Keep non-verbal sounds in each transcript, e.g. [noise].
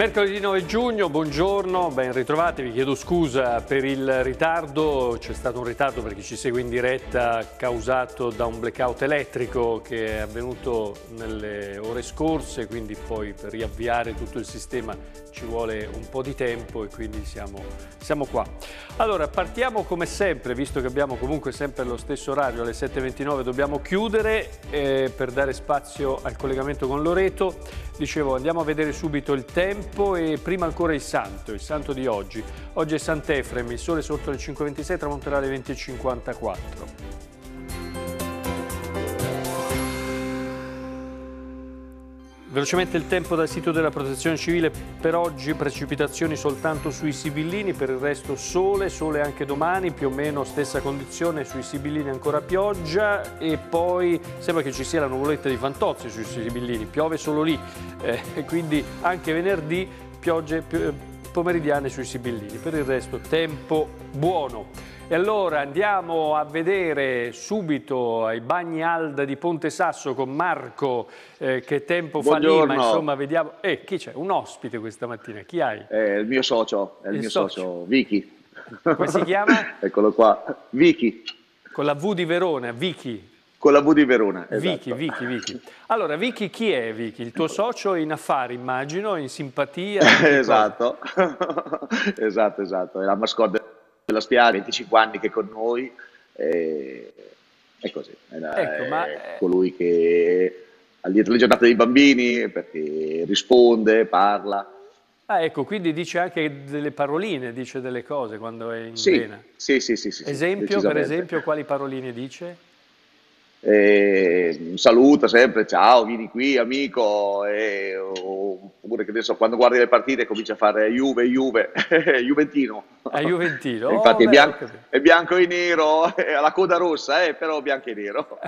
Mercoledì 9 giugno, buongiorno, ben ritrovati, vi chiedo scusa per il ritardo, c'è stato un ritardo per chi ci segue in diretta causato da un blackout elettrico che è avvenuto nelle ore scorse, quindi poi per riavviare tutto il sistema ci vuole un po' di tempo e quindi siamo, siamo qua. Allora, partiamo come sempre, visto che abbiamo comunque sempre lo stesso orario, alle 7.29 dobbiamo chiudere eh, per dare spazio al collegamento con Loreto Dicevo, andiamo a vedere subito il tempo e prima ancora il santo, il santo di oggi. Oggi è Sant'Efrem, il sole sotto le 5.26 tramonterà alle 20.54. Velocemente il tempo dal sito della protezione civile per oggi, precipitazioni soltanto sui Sibillini, per il resto sole, sole anche domani, più o meno stessa condizione sui Sibillini ancora pioggia e poi sembra che ci sia la nuvoletta di Fantozzi sui Sibillini, piove solo lì, eh, quindi anche venerdì piogge eh, pomeridiane sui Sibillini, per il resto tempo buono. E allora andiamo a vedere subito ai bagni Alda di Ponte Sasso con Marco, eh, che tempo Buongiorno. fa lì, ma insomma vediamo... Eh, chi c'è? Un ospite questa mattina, chi hai? È il mio socio, è il, il mio socio, socio Vicky. Come si chiama? [laughs] Eccolo qua, Vicky. Con la V di Verona, Vicky. Con la V di Verona, esatto. Vicky, Vicky, Vicky. Allora, Vicky chi è Vicky? Il tuo socio in affari, immagino, in simpatia? [laughs] esatto, [laughs] esatto, esatto. È la mascotte della Spiara, 25 anni che è con noi, ecco, eh, è così, è, una, ecco, è ma... colui che ha dietro le giornate dei bambini perché risponde, parla. Ah, ecco, quindi dice anche delle paroline, dice delle cose quando è in sì, vena. Sì, sì, sì. sì esempio, per esempio, quali paroline dice? eh, saluta sempre, ciao, vieni qui amico, eh, oppure che adesso quando guardi le partite comincia a fare Juve, Juve, [laughs] Juventino. È ah, Juventino. e [laughs] infatti oh, è, bianco, è, bianco, e nero, ha [laughs] la coda rossa, eh, però bianco e nero.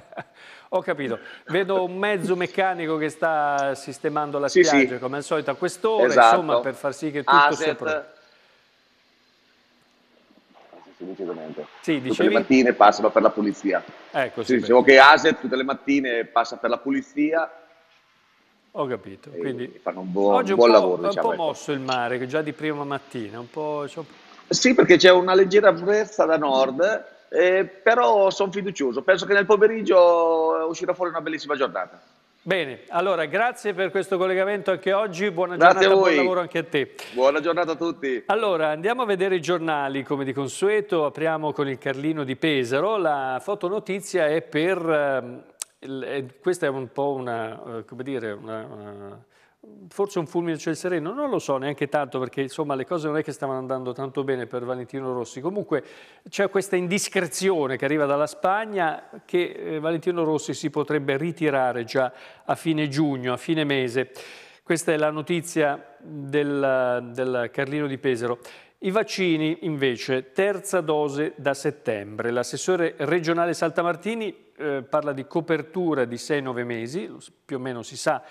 Ho capito, vedo un mezzo meccanico che sta sistemando la sì, spiaggia sì. come al solito a quest'ora, esatto. insomma per far sì che tutto Asset. sia pronto semplicemente. Sì, dicevi... Tutte le mattine passano per la pulizia. Ecco, sì, dicevo che Aset tutte le mattine passa per la pulizia. Ho capito, quindi fanno un buon, oggi un buon lavoro. È diciamo, un po' diciamo, ecco. mosso ecco. il mare, già di prima mattina, un po'... Sì, perché c'è una leggera brezza da nord, eh, però sono fiducioso. Penso che nel pomeriggio eh, uscirà fuori una bellissima giornata. Bene, allora grazie per questo collegamento anche oggi, buona grazie giornata, buon lavoro anche a te. Buona giornata a tutti. Allora, andiamo a vedere i giornali come di consueto, apriamo con il Carlino di Pesaro, la fotonotizia è per, eh, questa è un po' una, eh, come dire, una, una forse un fulmine c'è sereno, non lo so neanche tanto perché insomma le cose non è che stavano andando tanto bene per Valentino Rossi, comunque c'è questa indiscrezione che arriva dalla Spagna che eh, Valentino Rossi si potrebbe ritirare già a fine giugno, a fine mese. Questa è la notizia del, del Carlino di Pesaro. I vaccini invece, terza dose da settembre. L'assessore regionale Saltamartini eh, parla di copertura di 6-9 mesi, più o meno si sa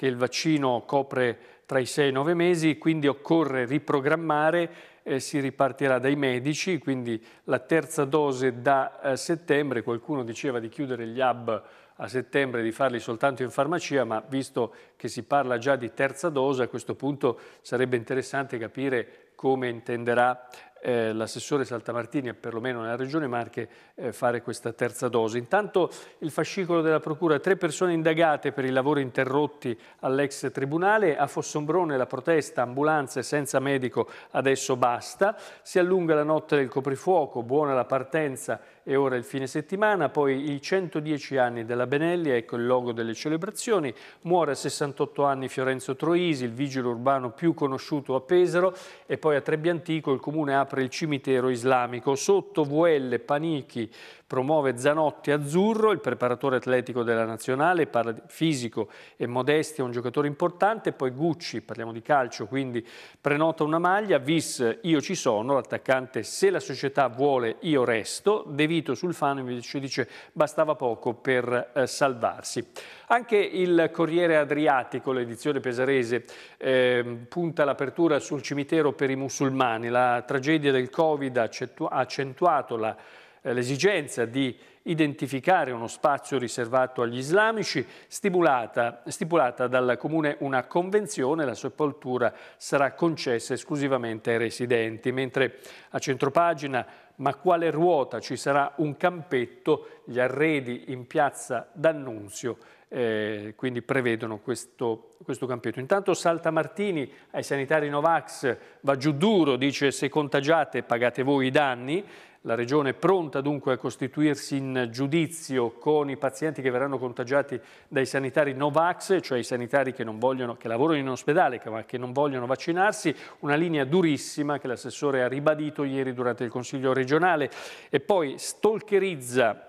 che il vaccino copre tra i 6 e i 9 mesi, quindi occorre riprogrammare, eh, si ripartirà dai medici, quindi la terza dose da eh, settembre, qualcuno diceva di chiudere gli hub a settembre di farli soltanto in farmacia, ma visto che si parla già di terza dose, a questo punto sarebbe interessante capire come intenderà eh, l'assessore Saltamartini e perlomeno nella regione Marche eh, fare questa terza dose. Intanto il fascicolo della procura, tre persone indagate per i lavori interrotti all'ex tribunale, a Fossombrone la protesta, ambulanze senza medico, adesso basta, si allunga la notte del coprifuoco, buona la partenza e ora il fine settimana, poi i 110 anni della Benelli, ecco il logo delle celebrazioni, muore a 68 anni Fiorenzo Troisi, il vigile urbano più conosciuto a Pesaro e poi a Trebbiantico il comune apre apre il cimitero islamico. Sotto VL Panichi promuove Zanotti Azzurro, il preparatore atletico della nazionale, parla di fisico e modestia, un giocatore importante. Poi Gucci, parliamo di calcio, quindi prenota una maglia. Vis, io ci sono, l'attaccante, se la società vuole io resto. De Vito Sulfano invece dice bastava poco per eh, salvarsi. Anche il Corriere Adriatico, l'edizione pesarese, eh, punta l'apertura sul cimitero per i musulmani. La tragedia tragedia del Covid ha accentuato eh, l'esigenza di identificare uno spazio riservato agli islamici, stipulata, stipulata dal Comune una convenzione, la sepoltura sarà concessa esclusivamente ai residenti, mentre a centropagina ma quale ruota ci sarà un campetto, gli arredi in piazza D'Annunzio eh, quindi prevedono questo, questo campionato. Intanto salta Martini ai sanitari Novax, va giù duro, dice se contagiate pagate voi i danni, la Regione è pronta dunque a costituirsi in giudizio con i pazienti che verranno contagiati dai sanitari Novax, cioè i sanitari che, vogliono, che lavorano in ospedale ma che non vogliono vaccinarsi, una linea durissima che l'assessore ha ribadito ieri durante il Consiglio regionale e poi stalkerizza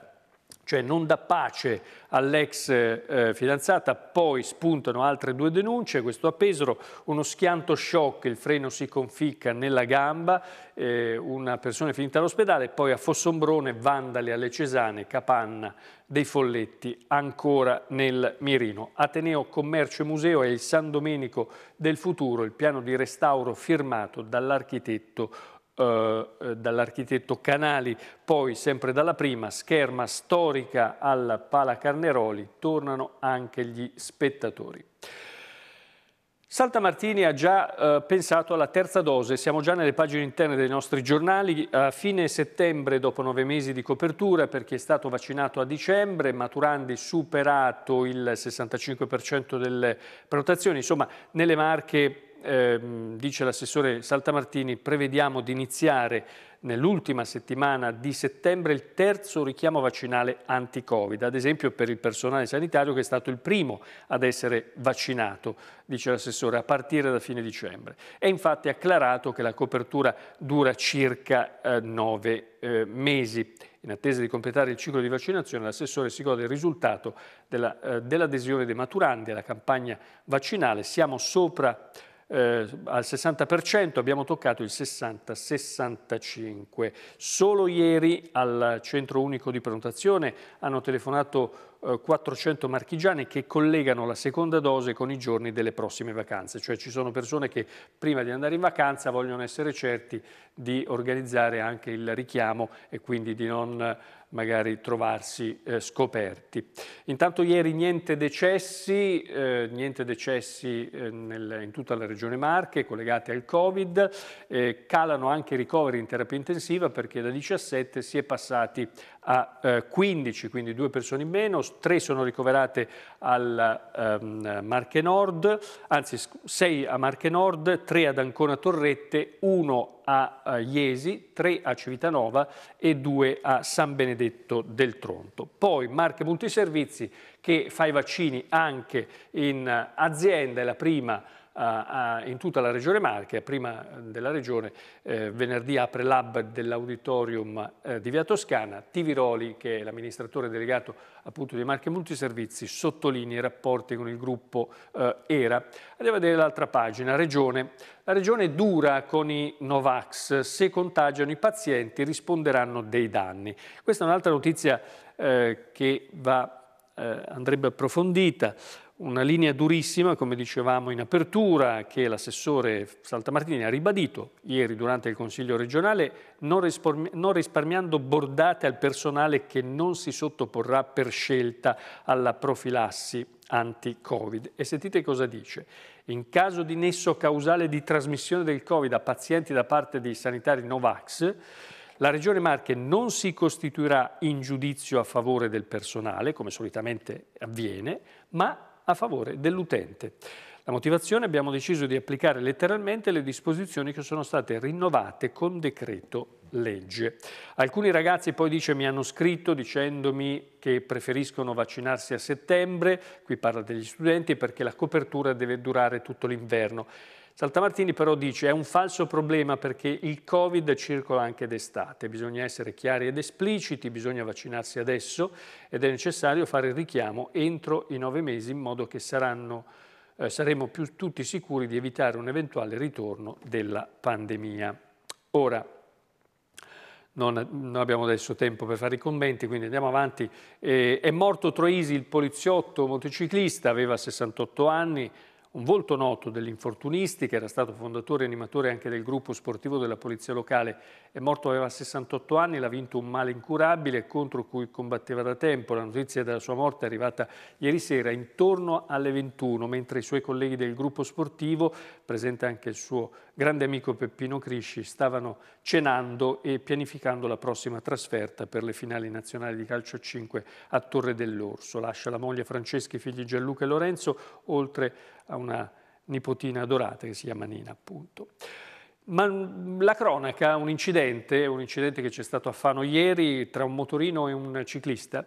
cioè non dà pace all'ex eh, fidanzata, poi spuntano altre due denunce, questo a Pesaro, uno schianto shock, il freno si conficca nella gamba, eh, una persona è finita all'ospedale, poi a Fossombrone, Vandali alle Cesane, Capanna dei Folletti, ancora nel mirino. Ateneo Commercio e Museo è il San Domenico del futuro, il piano di restauro firmato dall'architetto eh, eh, dall'architetto Canali, poi sempre dalla prima scherma storica al Pala Carneroli, tornano anche gli spettatori. Salta Martini ha già eh, pensato alla terza dose, siamo già nelle pagine interne dei nostri giornali, a fine settembre dopo nove mesi di copertura per chi è stato vaccinato a dicembre, Maturandi superato il 65% delle prenotazioni, insomma nelle marche ehm, dice l'assessore Saltamartini, prevediamo di iniziare nell'ultima settimana di settembre il terzo richiamo vaccinale anti-Covid, ad esempio per il personale sanitario che è stato il primo ad essere vaccinato, dice l'assessore, a partire da fine dicembre. È infatti acclarato che la copertura dura circa eh, nove eh, mesi. In attesa di completare il ciclo di vaccinazione, l'assessore si gode il risultato eh, dell'adesione eh, dell dei maturandi alla campagna vaccinale. Siamo sopra eh, al 60%, abbiamo toccato il 60-65%. Solo ieri al centro unico di prenotazione hanno telefonato 400 eh, marchigiani che collegano la seconda dose con i giorni delle prossime vacanze, cioè ci sono persone che prima di andare in vacanza vogliono essere certi di organizzare anche il richiamo e quindi di non magari trovarsi eh, scoperti. Intanto ieri niente decessi, eh, niente decessi eh, nel, in tutta la regione Marche collegati al Covid, eh, calano anche i ricoveri in terapia intensiva perché da 17 si è passati a 15, eh, quindi due persone in meno, tre sono ricoverate al ehm, Marche Nord, anzi sei a Marche Nord, tre ad Ancona Torrette, uno a Iesi, 3 a Civitanova e 2 a San Benedetto del Tronto. Poi Marche Multiservizi che fa i vaccini anche in eh, azienda, è la prima a, in tutta la regione Marche, prima eh, della regione, eh, venerdì apre l'hub dell'auditorium eh, di Via Toscana, Tiviroli, che è l'amministratore delegato appunto di Marche Multiservizi, sottolinea i rapporti con il gruppo eh, ERA. Andiamo a vedere l'altra pagina, Regione. La Regione dura con i Novax, se contagiano i pazienti risponderanno dei danni. Questa è un'altra notizia eh, che va, eh, andrebbe approfondita. Una linea durissima, come dicevamo in apertura, che l'assessore Saltamartini ha ribadito ieri durante il Consiglio regionale, non, risparmiando bordate al personale che non si sottoporrà per scelta alla profilassi anti-Covid. E sentite cosa dice. In caso di nesso causale di trasmissione del Covid a pazienti da parte dei sanitari Novax, la Regione Marche non si costituirà in giudizio a favore del personale, come solitamente avviene, ma a favore dell'utente. La motivazione abbiamo deciso di applicare letteralmente le disposizioni che sono state rinnovate con decreto legge. Alcuni ragazzi poi dice mi hanno scritto dicendomi che preferiscono vaccinarsi a settembre, qui parla degli studenti perché la copertura deve durare tutto l'inverno. Saltamartini però dice è un falso problema perché il Covid circola anche d'estate, bisogna essere chiari ed espliciti, bisogna vaccinarsi adesso ed è necessario fare il richiamo entro i nove mesi in modo che saranno, eh, saremo più tutti sicuri di evitare un eventuale ritorno della pandemia. Ora, non, non, abbiamo adesso tempo per fare i commenti, quindi andiamo avanti. Eh, è morto Troisi, il poliziotto motociclista, aveva 68 anni, un volto noto dell'infortunisti, che era stato fondatore e animatore anche del gruppo sportivo della Polizia Locale è morto aveva 68 anni, l'ha vinto un male incurabile contro cui combatteva da tempo. La notizia della sua morte è arrivata ieri sera intorno alle 21, mentre i suoi colleghi del gruppo sportivo, presente anche il suo grande amico Peppino Crisci, stavano cenando e pianificando la prossima trasferta per le finali nazionali di calcio 5 a Torre dell'Orso. Lascia la moglie Francesca, i figli Gianluca e Lorenzo, oltre a una nipotina adorata che si chiama Nina appunto. Ma mm, la cronaca, un incidente, un incidente che c'è stato a Fano ieri tra un motorino e un ciclista,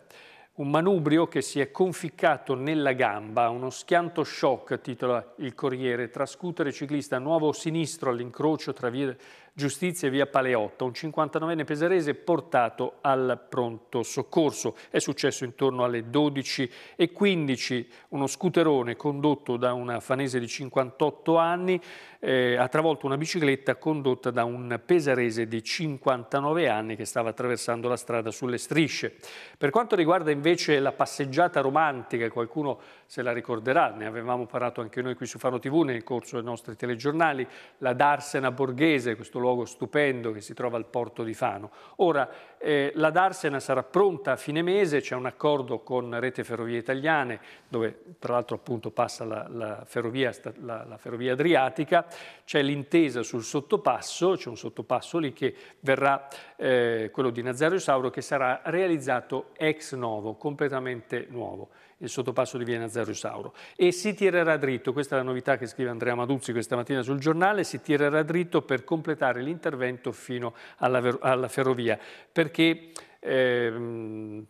un manubrio che si è conficcato nella gamba, uno schianto shock, titola il Corriere, tra scooter e ciclista, nuovo sinistro all'incrocio tra vie Giustizia via Paleotta, un 59enne pesarese portato al pronto soccorso. È successo intorno alle 12.15. Uno scooterone condotto da una fanese di 58 anni eh, ha travolto una bicicletta condotta da un pesarese di 59 anni che stava attraversando la strada sulle strisce. Per quanto riguarda invece la passeggiata romantica, qualcuno se la ricorderà, ne avevamo parlato anche noi qui su Fano TV nel corso dei nostri telegiornali, la Darsena Borghese, questo luogo stupendo che si trova al porto di Fano. Ora, eh, la Darsena sarà pronta a fine mese, c'è un accordo con Rete Ferrovie Italiane, dove tra l'altro appunto passa la, la, ferrovia, la, la ferrovia Adriatica, c'è l'intesa sul sottopasso, c'è un sottopasso lì che verrà, eh, quello di Nazario Sauro, che sarà realizzato ex novo, completamente nuovo il sottopasso di Viena Zero Sauro e si tirerà dritto, questa è la novità che scrive Andrea Maduzzi questa mattina sul giornale, si tirerà dritto per completare l'intervento fino alla, alla, ferrovia perché ehm,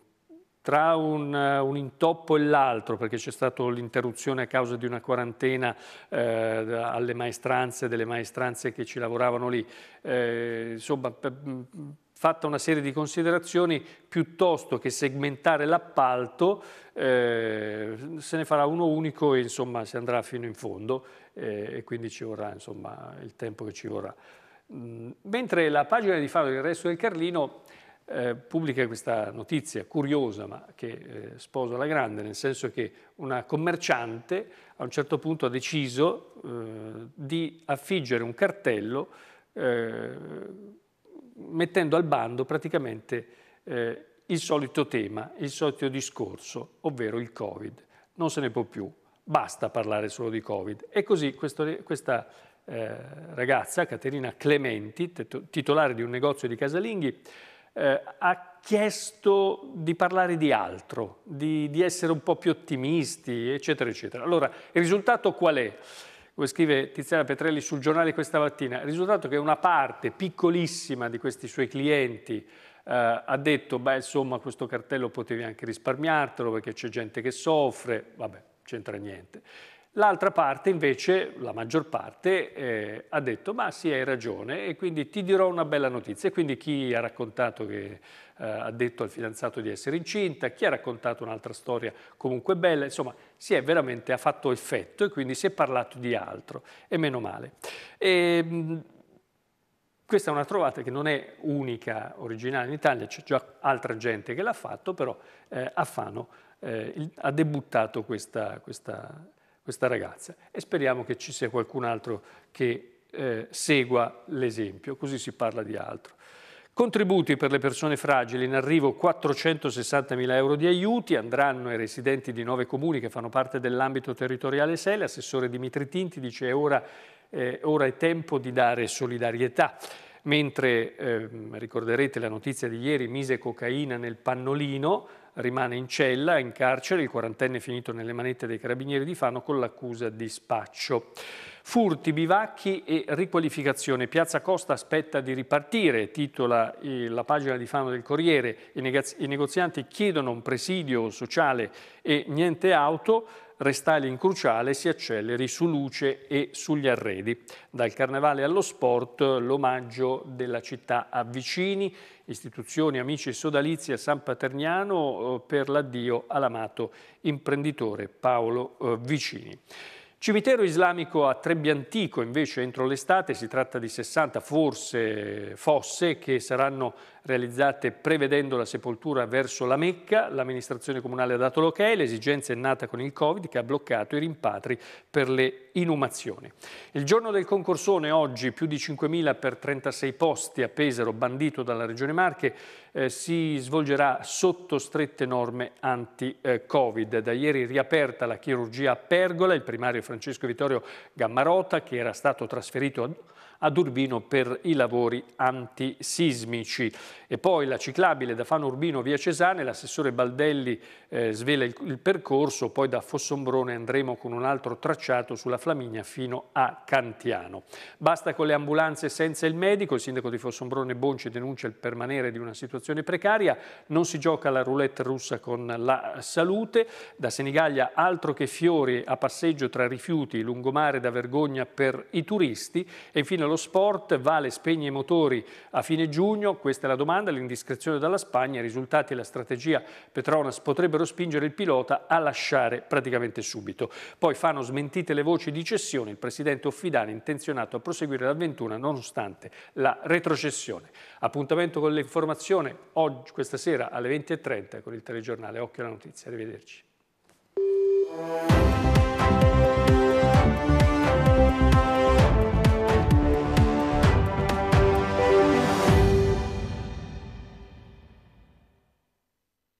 tra un, un, intoppo e l'altro, perché c'è stata l'interruzione a causa di una quarantena eh, alle maestranze, delle maestranze che ci lavoravano lì, eh, insomma fatta una serie di considerazioni, piuttosto che segmentare l'appalto eh, se ne farà uno unico e insomma si andrà fino in fondo eh, e quindi ci vorrà insomma, il tempo che ci vorrà. Mm, mentre la pagina di Faro del Resto del Carlino eh, pubblica questa notizia curiosa ma che eh, sposo alla grande, nel senso che una commerciante a un certo punto ha deciso eh, di affiggere un cartello eh, mettendo al bando praticamente eh, il solito tema, il solito discorso, ovvero il Covid. Non se ne può più, basta parlare solo di Covid. E così questo, questa eh, ragazza, Caterina Clementi, titolare di un negozio di casalinghi, eh, ha chiesto di parlare di altro, di, di essere un po' più ottimisti, eccetera, eccetera. Allora, il risultato qual è? come scrive Tiziana Petrelli sul giornale questa mattina, il risultato è che una parte piccolissima di questi suoi clienti Uh, ha detto, beh insomma questo cartello potevi anche risparmiartelo perché c'è gente che soffre, vabbè, c'entra niente. L'altra parte invece, la maggior parte, eh, ha detto ma sì hai ragione e quindi ti dirò una bella notizia. E quindi chi ha raccontato che eh, ha detto al fidanzato di essere incinta, chi ha raccontato un'altra storia comunque bella, insomma si è veramente, ha fatto effetto e quindi si è parlato di altro e meno male. E, ehm, questa è una trovata che non è unica, originale in Italia, c'è già altra gente che l'ha fatto, però eh, a Fano eh, ha debuttato questa, questa questa ragazza e speriamo che ci sia qualcun altro che eh, segua l'esempio, così si parla di altro. Contributi per le persone fragili, in arrivo 460.000 euro di aiuti, andranno ai residenti di nove comuni che fanno parte dell'ambito territoriale SEL. Assessore Dimitri Tinti dice ora, eh, ora è tempo di dare solidarietà. Mentre ehm, ricorderete la notizia di ieri, mise cocaina nel pannolino, rimane in cella, in carcere, il quarantenne è finito nelle manette dei carabinieri di Fano con l'accusa di spaccio. Furti, bivacchi e riqualificazione. Piazza Costa aspetta di ripartire, titola eh, la pagina di Fano del Corriere. I negozianti chiedono un presidio sociale e niente auto restyling cruciale si acceleri su luce e sugli arredi. Dal carnevale allo sport, l'omaggio della città a Vicini, istituzioni, amici e sodalizi a San Paterniano eh, per l'addio all'amato imprenditore Paolo eh, Vicini. Cimitero islamico a Trebbia Antico invece entro l'estate si tratta di 60 forse fosse che saranno realizzate prevedendo la sepoltura verso la Mecca. L'amministrazione comunale ha dato l'ok, l'esigenza è nata con il Covid che ha bloccato i rimpatri per le inumazioni. Il giorno del concorsone oggi più di 5.000 per 36 posti a Pesaro, bandito dalla Regione Marche, eh, si svolgerà sotto strette norme anti-Covid. Da ieri riaperta la chirurgia a Pergola, il primario Francesco Vittorio Gammarota, che era stato trasferito ad Urbino per i lavori antisismici. E poi la ciclabile da Fano Urbino via Cesane, l'assessore Baldelli eh, svela il, il, percorso, poi da Fossombrone andremo con un altro tracciato sulla Flaminia fino a Cantiano. Basta con le ambulanze senza il medico, il sindaco di Fossombrone Bonci denuncia il permanere di una situazione precaria, non si gioca la roulette russa con la salute, da Senigallia altro che fiori a passeggio tra rifiuti, lungomare da vergogna per i turisti e infine allo sport, Vale spegne i motori a fine giugno, questa è la domanda, l'indiscrezione dalla Spagna, i risultati e la strategia Petronas potrebbero spingere il pilota a lasciare praticamente subito. Poi fanno smentite le voci di cessione, il presidente Offidani intenzionato a proseguire l'avventura nonostante la retrocessione. Appuntamento con l'informazione oggi, questa sera alle 20.30 con il telegiornale Occhio alla Notizia. Arrivederci.